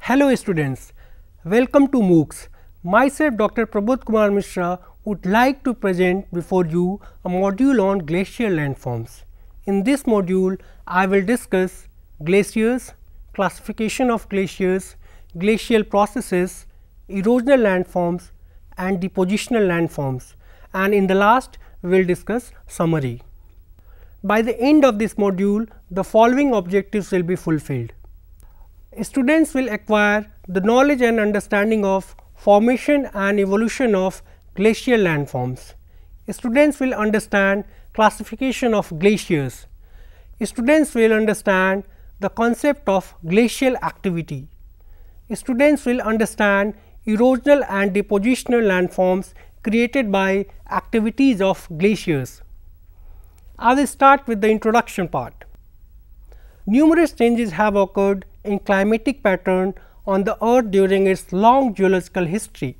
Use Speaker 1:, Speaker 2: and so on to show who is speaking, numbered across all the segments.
Speaker 1: Hello students, welcome to MOOCs. Myself Dr. Prabodh Kumar Mishra would like to present before you a module on glacial landforms. In this module, I will discuss glaciers, classification of glaciers, glacial processes, erosional landforms and depositional landforms and in the last we will discuss summary. By the end of this module, the following objectives will be fulfilled students will acquire the knowledge and understanding of formation and evolution of glacial landforms. Students will understand classification of glaciers. Students will understand the concept of glacial activity. Students will understand erosional and depositional landforms created by activities of glaciers. I will start with the introduction part. Numerous changes have occurred in climatic pattern on the earth during its long geological history.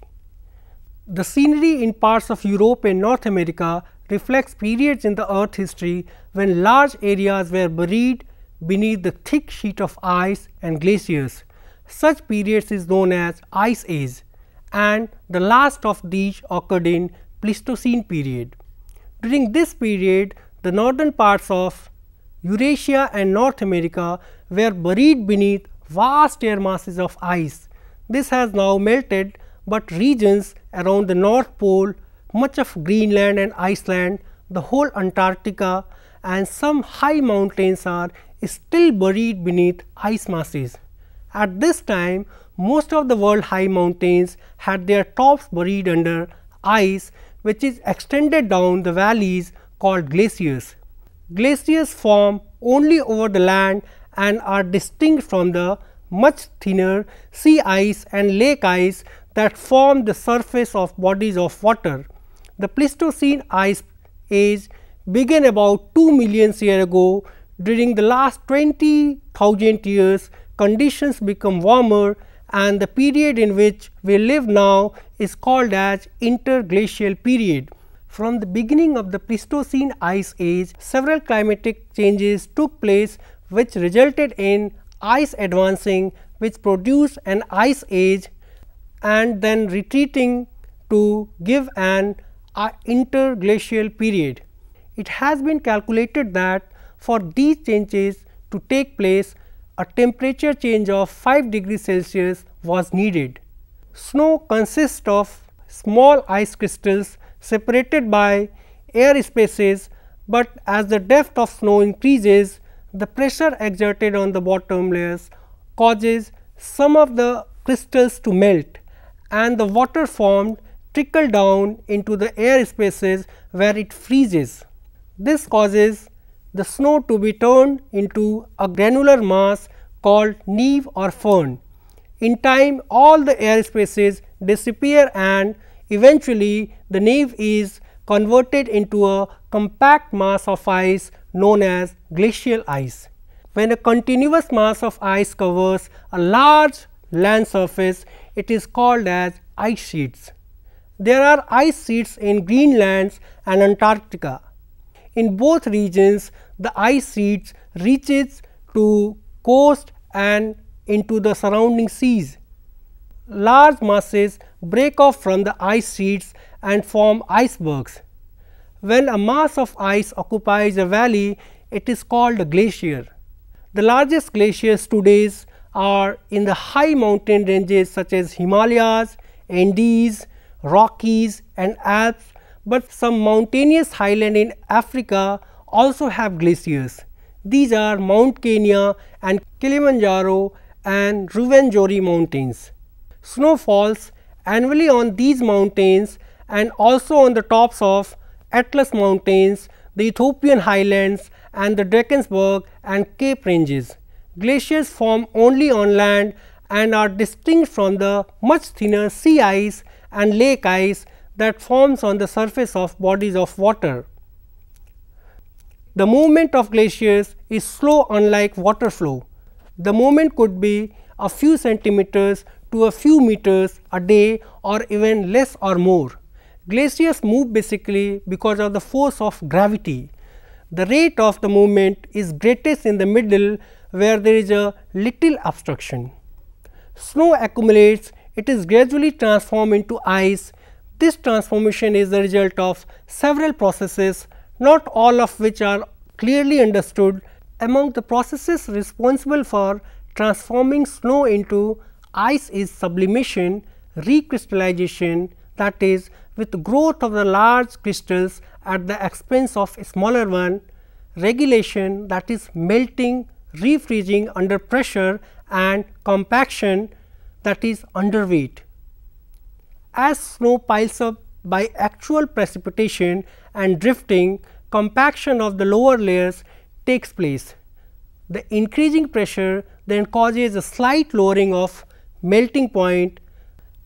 Speaker 1: The scenery in parts of Europe and North America reflects periods in the earth history when large areas were buried beneath the thick sheet of ice and glaciers. Such periods is known as ice age and the last of these occurred in Pleistocene period. During this period, the northern parts of Eurasia and North America were buried beneath vast air masses of ice. This has now melted, but regions around the North Pole, much of Greenland and Iceland, the whole Antarctica and some high mountains are still buried beneath ice masses. At this time, most of the world high mountains had their tops buried under ice which is extended down the valleys called glaciers. Glaciers form only over the land and are distinct from the much thinner sea ice and lake ice that form the surface of bodies of water. The Pleistocene ice age began about 2 million years ago. During the last 20,000 years, conditions become warmer and the period in which we live now is called as interglacial period. From the beginning of the Pleistocene ice age, several climatic changes took place which resulted in ice advancing which produced an ice age and then retreating to give an uh, interglacial period. It has been calculated that for these changes to take place a temperature change of 5 degrees Celsius was needed. Snow consists of small ice crystals separated by air spaces, but as the depth of snow increases the pressure exerted on the bottom layers causes some of the crystals to melt and the water formed trickle down into the air spaces where it freezes. This causes the snow to be turned into a granular mass called neve or fern. In time all the air spaces disappear and eventually the neve is converted into a compact mass of ice known as glacial ice. When a continuous mass of ice covers a large land surface, it is called as ice sheets. There are ice sheets in Greenland and Antarctica. In both regions, the ice sheets reaches to coast and into the surrounding seas. Large masses break off from the ice sheets and form icebergs. When a mass of ice occupies a valley, it is called a glacier. The largest glaciers today are in the high mountain ranges such as Himalayas, Andes, Rockies and Alps, but some mountainous highland in Africa also have glaciers. These are Mount Kenya and Kilimanjaro and Ruwenzori mountains. Snow falls annually on these mountains and also on the tops of Atlas Mountains, the Ethiopian highlands and the Drakensberg and Cape ranges. Glaciers form only on land and are distinct from the much thinner sea ice and lake ice that forms on the surface of bodies of water. The movement of glaciers is slow unlike water flow. The movement could be a few centimeters to a few meters a day or even less or more glaciers move basically because of the force of gravity. The rate of the movement is greatest in the middle where there is a little obstruction. Snow accumulates, it is gradually transformed into ice. This transformation is the result of several processes, not all of which are clearly understood. Among the processes responsible for transforming snow into ice is sublimation, recrystallization that is with growth of the large crystals at the expense of smaller one, regulation that is melting, refreezing under pressure and compaction that is underweight. As snow piles up by actual precipitation and drifting, compaction of the lower layers takes place. The increasing pressure then causes a slight lowering of melting point.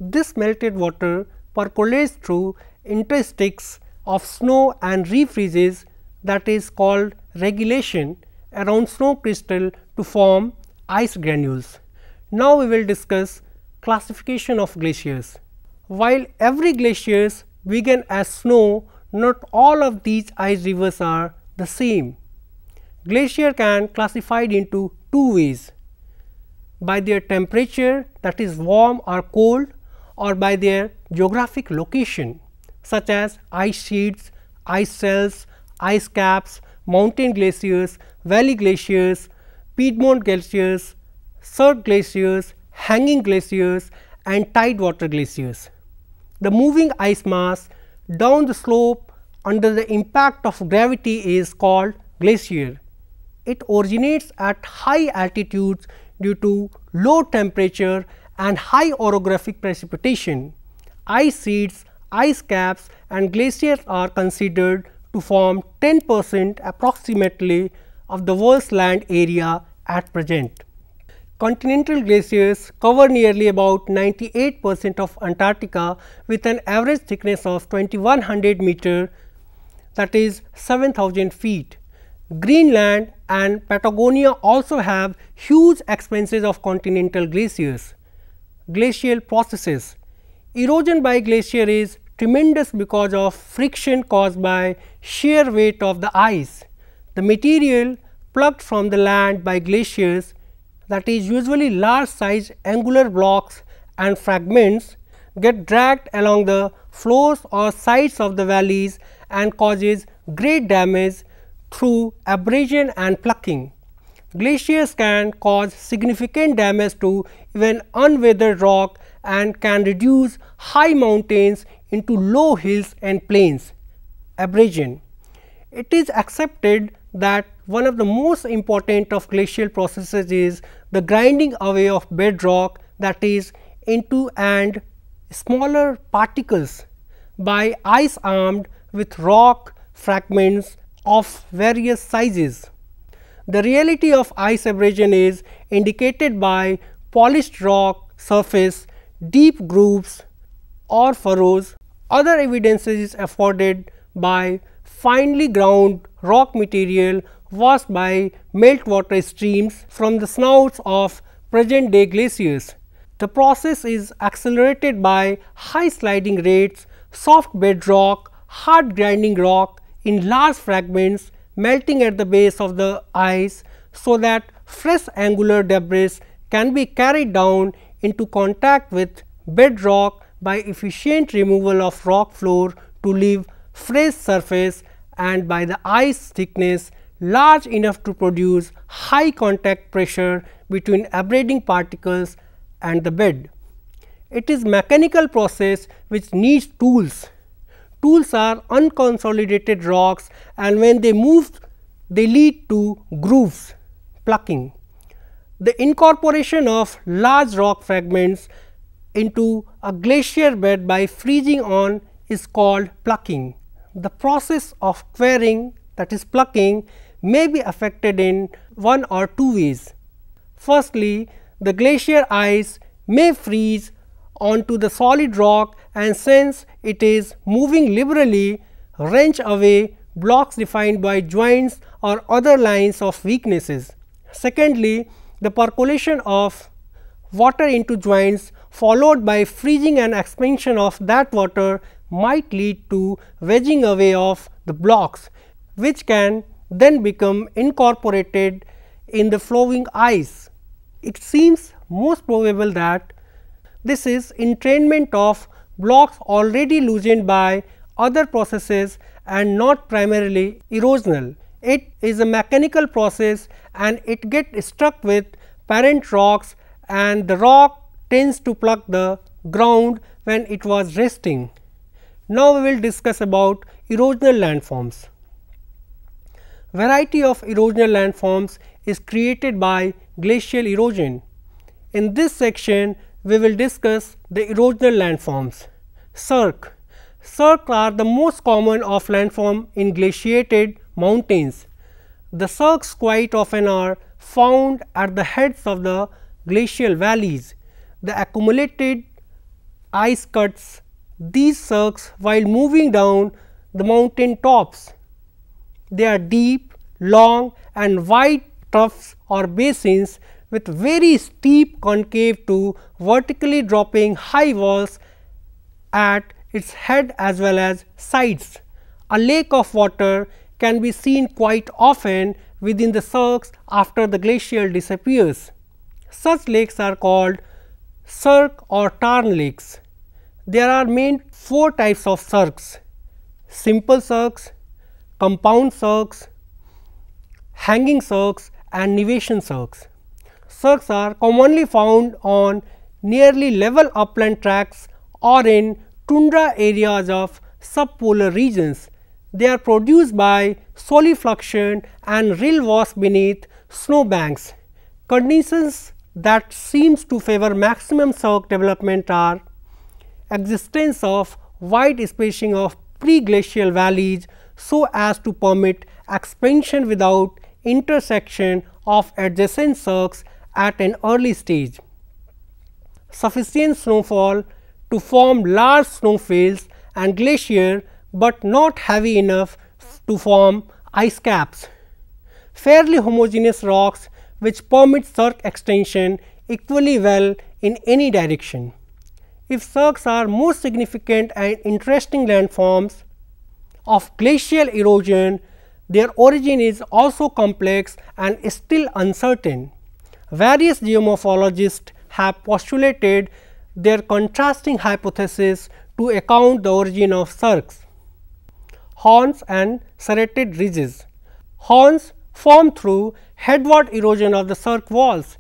Speaker 1: This melted water percolates through interstices of snow and refreezes that is called regulation around snow crystal to form ice granules. Now, we will discuss classification of glaciers. While every glaciers began as snow, not all of these ice rivers are the same. Glacier can classified into two ways by their temperature that is warm or cold or by their geographic location such as ice sheets, ice cells, ice caps, mountain glaciers, valley glaciers, Piedmont glaciers, cirque glaciers, hanging glaciers and tidewater glaciers. The moving ice mass down the slope under the impact of gravity is called glacier. It originates at high altitudes due to low temperature and high orographic precipitation ice sheets, ice caps and glaciers are considered to form 10 percent approximately of the world's land area at present. Continental glaciers cover nearly about 98 percent of Antarctica with an average thickness of 2100 meter that is 7000 feet. Greenland and Patagonia also have huge expanses of continental glaciers. Glacial processes erosion by glacier is tremendous because of friction caused by sheer weight of the ice. The material plucked from the land by glaciers that is usually large sized angular blocks and fragments get dragged along the floors or sides of the valleys and causes great damage through abrasion and plucking. Glaciers can cause significant damage to even unweathered rock and can reduce high mountains into low hills and plains abrasion. It is accepted that one of the most important of glacial processes is the grinding away of bedrock that is into and smaller particles by ice armed with rock fragments of various sizes. The reality of ice abrasion is indicated by polished rock surface deep grooves or furrows. Other evidences is afforded by finely ground rock material washed by meltwater streams from the snouts of present day glaciers. The process is accelerated by high sliding rates, soft bedrock, hard grinding rock in large fragments melting at the base of the ice so that fresh angular debris can be carried down into contact with bedrock by efficient removal of rock floor to leave fresh surface and by the ice thickness large enough to produce high contact pressure between abrading particles and the bed. It is mechanical process which needs tools. Tools are unconsolidated rocks and when they move they lead to grooves, plucking the incorporation of large rock fragments into a glacier bed by freezing on is called plucking. The process of quarrying that is plucking may be affected in one or two ways. Firstly, the glacier ice may freeze onto the solid rock and since it is moving liberally, wrench away blocks defined by joints or other lines of weaknesses. Secondly, the percolation of water into joints followed by freezing and expansion of that water might lead to wedging away of the blocks which can then become incorporated in the flowing ice. It seems most probable that this is entrainment of blocks already loosened by other processes and not primarily erosional. It is a mechanical process and it get struck with parent rocks and the rock tends to pluck the ground when it was resting. Now, we will discuss about erosional landforms. Variety of erosional landforms is created by glacial erosion. In this section, we will discuss the erosional landforms. Cirque. Cirque are the most common of landform in glaciated mountains. The cirques quite often are found at the heads of the glacial valleys. The accumulated ice cuts these cirques while moving down the mountain tops. They are deep, long and wide troughs or basins with very steep concave to vertically dropping high walls at its head as well as sides. A lake of water can be seen quite often within the cirques after the glacial disappears. Such lakes are called cirque or tarn lakes. There are main four types of cirques, simple cirques, compound cirques, hanging cirques and nivation cirques. Cirques are commonly found on nearly level upland tracks or in tundra areas of subpolar regions they are produced by solifluction and rill wash beneath snow banks. Conditions that seems to favor maximum cirque development are existence of wide spacing of pre-glacial valleys so as to permit expansion without intersection of adjacent cirques at an early stage. Sufficient snowfall to form large snowfields and glacier but not heavy enough to form ice caps. Fairly homogeneous rocks which permit cirque extension equally well in any direction. If cirques are most significant and interesting landforms of glacial erosion, their origin is also complex and still uncertain. Various geomorphologists have postulated their contrasting hypotheses to account the origin of cirques horns and serrated ridges. Horns form through headward erosion of the cirque walls.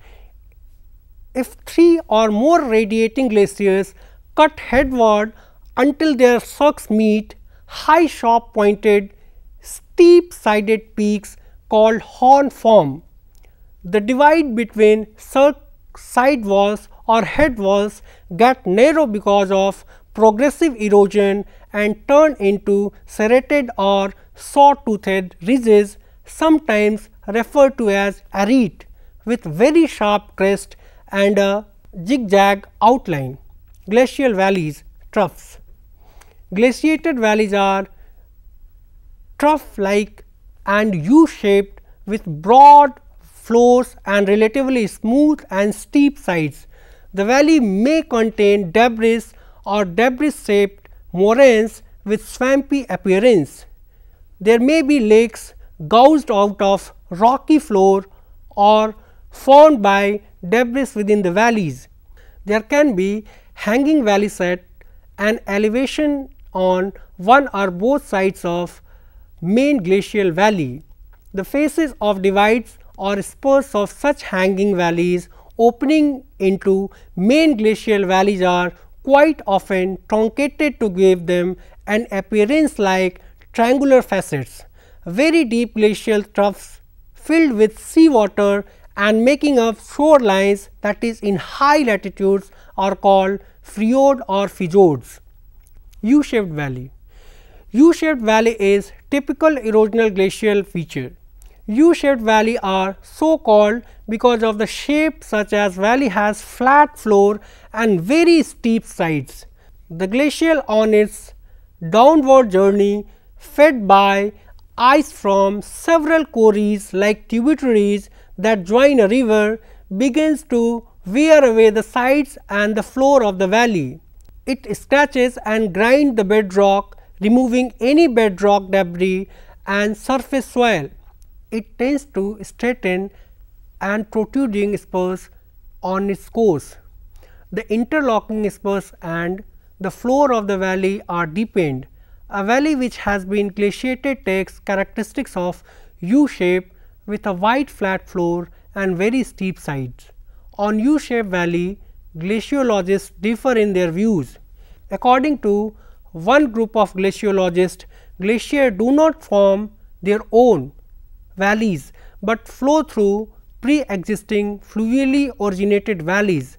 Speaker 1: If three or more radiating glaciers cut headward until their cirques meet, high sharp pointed steep sided peaks called horn form. The divide between cirque side walls or head walls get narrow because of progressive erosion and turn into serrated or saw-toothed ridges sometimes referred to as arete with very sharp crest and a zigzag outline. Glacial valleys troughs. Glaciated valleys are trough like and U shaped with broad floors and relatively smooth and steep sides. The valley may contain debris or debris shaped moraines with swampy appearance. There may be lakes gouged out of rocky floor or formed by debris within the valleys. There can be hanging valley set, an elevation on one or both sides of main glacial valley. The faces of divides or spurs of such hanging valleys opening into main glacial valleys are quite often truncated to give them an appearance like triangular facets. Very deep glacial troughs filled with seawater and making up shorelines that is in high latitudes are called fjord or fjords. U-shaped valley. U-shaped valley is typical erosional glacial feature. U-shaped valley are so called because of the shape such as valley has flat floor and very steep sides. The glacial on its downward journey fed by ice from several quarries like tributaries that join a river begins to wear away the sides and the floor of the valley. It scratches and grinds the bedrock removing any bedrock debris and surface soil it tends to straighten and protruding spurs on its course. The interlocking spurs and the floor of the valley are deepened. A valley which has been glaciated takes characteristics of U shape with a wide flat floor and very steep sides. On U shaped valley, glaciologists differ in their views. According to one group of glaciologists, glaciers do not form their own valleys, but flow through pre-existing fluvially originated valleys.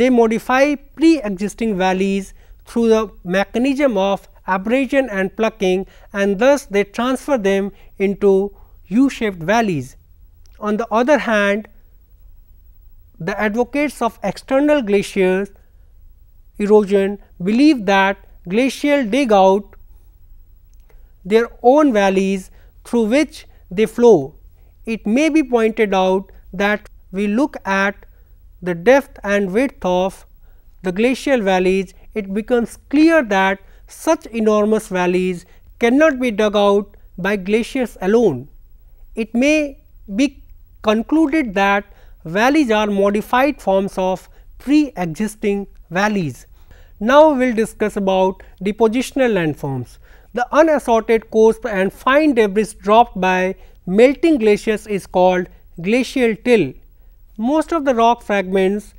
Speaker 1: They modify pre-existing valleys through the mechanism of abrasion and plucking and thus they transfer them into U-shaped valleys. On the other hand, the advocates of external glacier erosion believe that glacial dig out their own valleys through which they flow. It may be pointed out that we look at the depth and width of the glacial valleys, it becomes clear that such enormous valleys cannot be dug out by glaciers alone. It may be concluded that valleys are modified forms of pre-existing valleys. Now, we will discuss about depositional landforms. The unassorted coarse and fine debris dropped by melting glaciers is called glacial till. Most of the rock fragments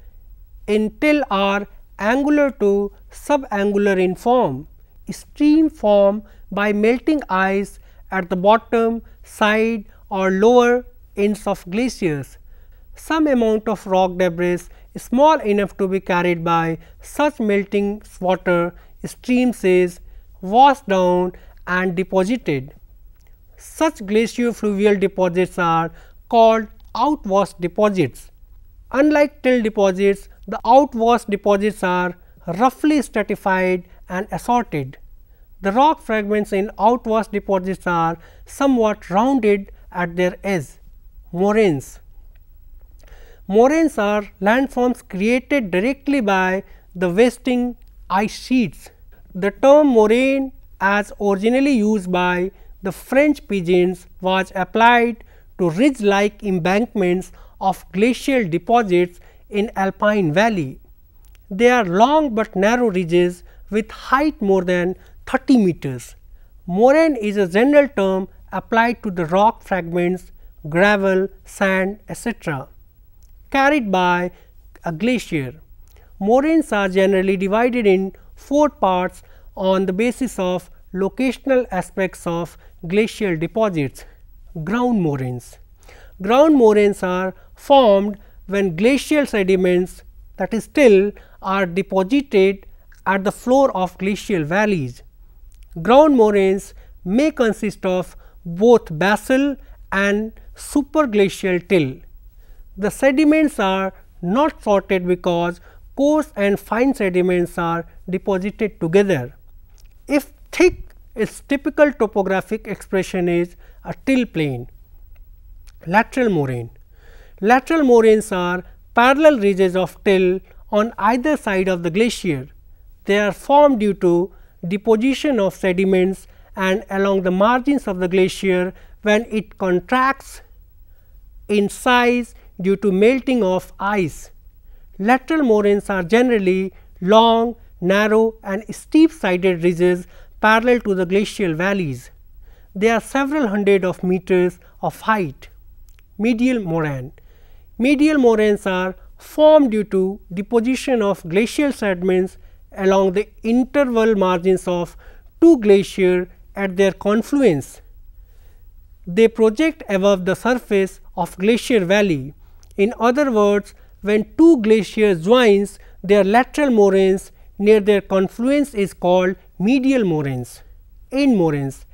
Speaker 1: in till are angular to subangular in form. Stream form by melting ice at the bottom, side or lower ends of glaciers. Some amount of rock debris small enough to be carried by such melting water streams is washed down and deposited. Such glaciofluvial deposits are called outwash deposits. Unlike till deposits, the outwash deposits are roughly stratified and assorted. The rock fragments in outwash deposits are somewhat rounded at their edge. Moraines Moraines are landforms created directly by the wasting ice sheets. The term moraine as originally used by the French pigeons was applied to ridge like embankments of glacial deposits in Alpine Valley. They are long but narrow ridges with height more than 30 meters. Moraine is a general term applied to the rock fragments, gravel, sand, etc., carried by a glacier. Moraines are generally divided in four parts on the basis of locational aspects of glacial deposits ground moraines. Ground moraines are formed when glacial sediments that is till are deposited at the floor of glacial valleys. Ground moraines may consist of both basal and superglacial till. The sediments are not sorted because coarse and fine sediments are deposited together. If thick, its typical topographic expression is a till plain. Lateral moraine. Lateral moraines are parallel ridges of till on either side of the glacier. They are formed due to deposition of sediments and along the margins of the glacier when it contracts in size due to melting of ice. Lateral moraines are generally long, narrow and steep sided ridges parallel to the glacial valleys. They are several hundred of meters of height. Medial moraine. Medial moraines are formed due to deposition of glacial sediments along the interval margins of two glacier at their confluence. They project above the surface of glacier valley. In other words, when two glaciers joins their lateral moraines near their confluence is called medial moraines, end moraines.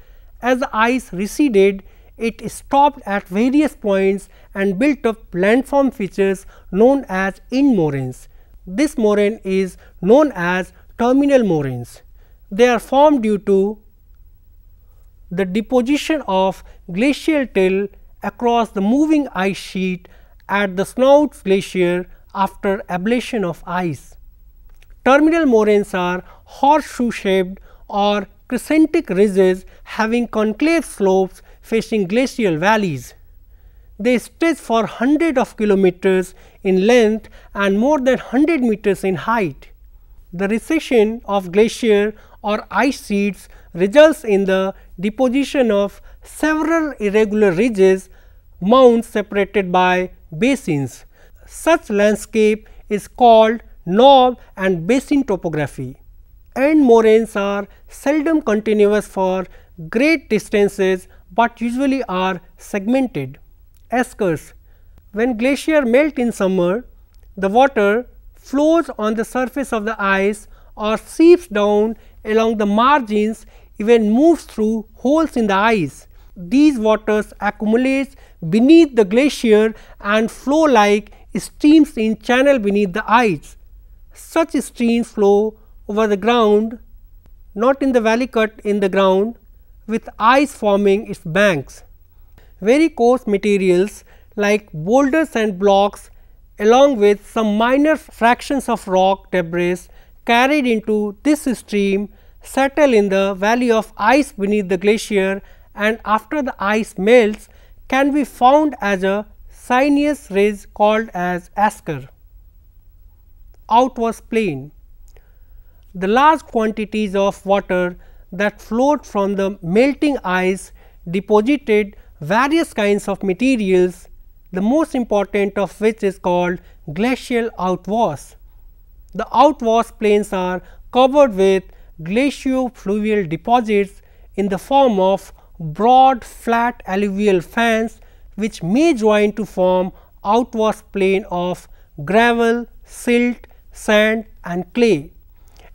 Speaker 1: As the ice receded, it stopped at various points and built up landform features known as end moraines. This moraine is known as terminal moraines. They are formed due to the deposition of glacial till across the moving ice sheet at the Snouts glacier after ablation of ice. Terminal moraines are horseshoe shaped or crescentic ridges having concave slopes facing glacial valleys. They stretch for hundreds of kilometers in length and more than 100 meters in height. The recession of glacier or ice sheets results in the deposition of several irregular ridges, mounds separated by basins. Such landscape is called knob and basin topography. And moraines are seldom continuous for great distances, but usually are segmented. Eskers. When glacier melt in summer, the water flows on the surface of the ice or seeps down along the margins even moves through holes in the ice. These waters accumulate beneath the glacier and flow like streams in channel beneath the ice. Such streams flow over the ground, not in the valley cut in the ground with ice forming its banks. Very coarse materials like boulders and blocks along with some minor fractions of rock debris carried into this stream settle in the valley of ice beneath the glacier and after the ice melts can be found as a sinuous ridge called as asker outwards plane. The large quantities of water that flowed from the melting ice deposited various kinds of materials, the most important of which is called glacial outwash. The outwash plains are covered with glaciofluvial deposits in the form of broad flat alluvial fans which may join to form outwash plain of gravel, silt, sand and clay.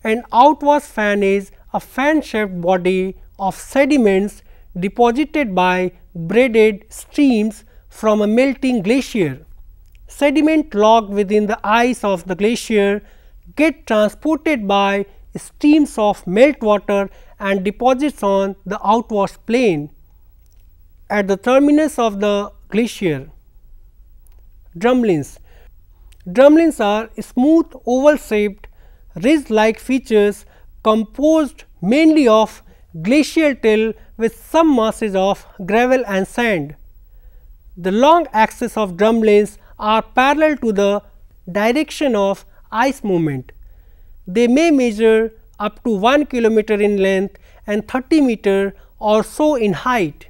Speaker 1: An outwash fan is a fan shaped body of sediments deposited by braided streams from a melting glacier. Sediment locked within the ice of the glacier get transported by streams of meltwater and deposits on the outwash plain at the terminus of the glacier. Drumlins Drumlins are smooth oval shaped ridge like features composed mainly of glacial till with some masses of gravel and sand. The long axes of drumlins are parallel to the direction of ice movement. They may measure up to 1 kilometer in length and 30 meter or so in height.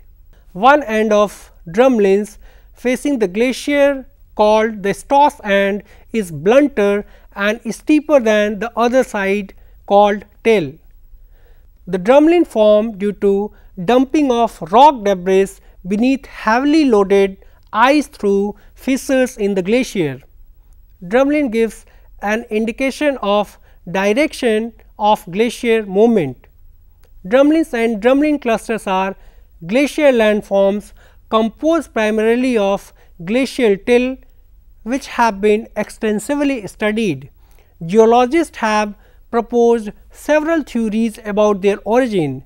Speaker 1: One end of drumlins facing the glacier called the Stoss end is blunter and steeper than the other side called tail. The drumlin formed due to dumping of rock debris beneath heavily loaded ice through fissures in the glacier. Drumlin gives an indication of direction of glacier movement. Drumlins and drumlin clusters are glacier landforms composed primarily of glacial till which have been extensively studied. Geologists have proposed several theories about their origin.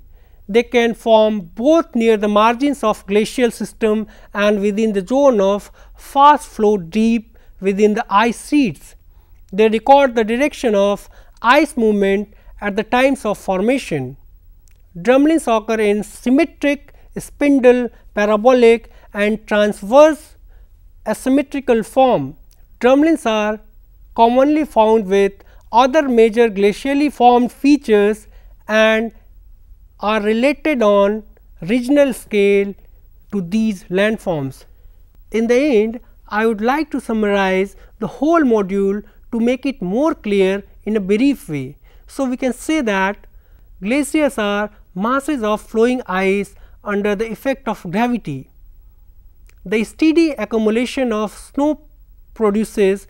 Speaker 1: They can form both near the margins of glacial system and within the zone of fast flow deep within the ice sheets. They record the direction of ice movement at the times of formation. Drumlins occur in symmetric, spindle, parabolic and transverse asymmetrical form. Drumlins are commonly found with other major glacially formed features and are related on regional scale to these landforms. In the end, I would like to summarize the whole module to make it more clear in a brief way. So, we can say that glaciers are masses of flowing ice under the effect of gravity. The steady accumulation of snow produces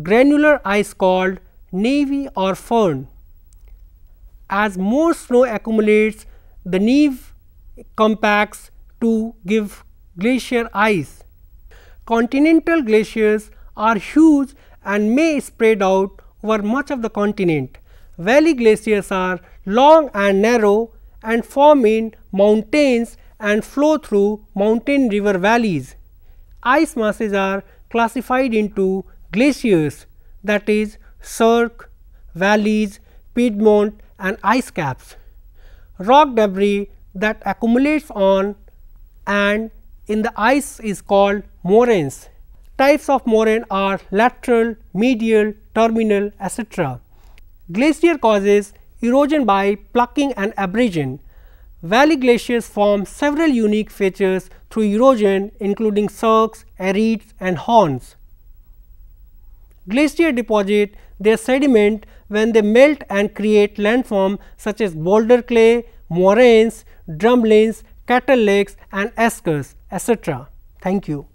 Speaker 1: granular ice called neve or fern. As more snow accumulates, the neve compacts to give glacier ice. Continental glaciers are huge and may spread out over much of the continent. Valley glaciers are long and narrow and form in mountains and flow through mountain river valleys. Ice masses are classified into glaciers that is cirque, valleys, Piedmont and ice caps. Rock debris that accumulates on and in the ice is called moraines. Types of moraine are lateral, medial, terminal, etc. Glacier causes erosion by plucking and abrasion. Valley glaciers form several unique features through erosion including cirques, arids and horns. Glacier deposit their sediment when they melt and create landforms such as boulder clay, moraines, drumlins, cattle lakes and eskers etc. Thank you.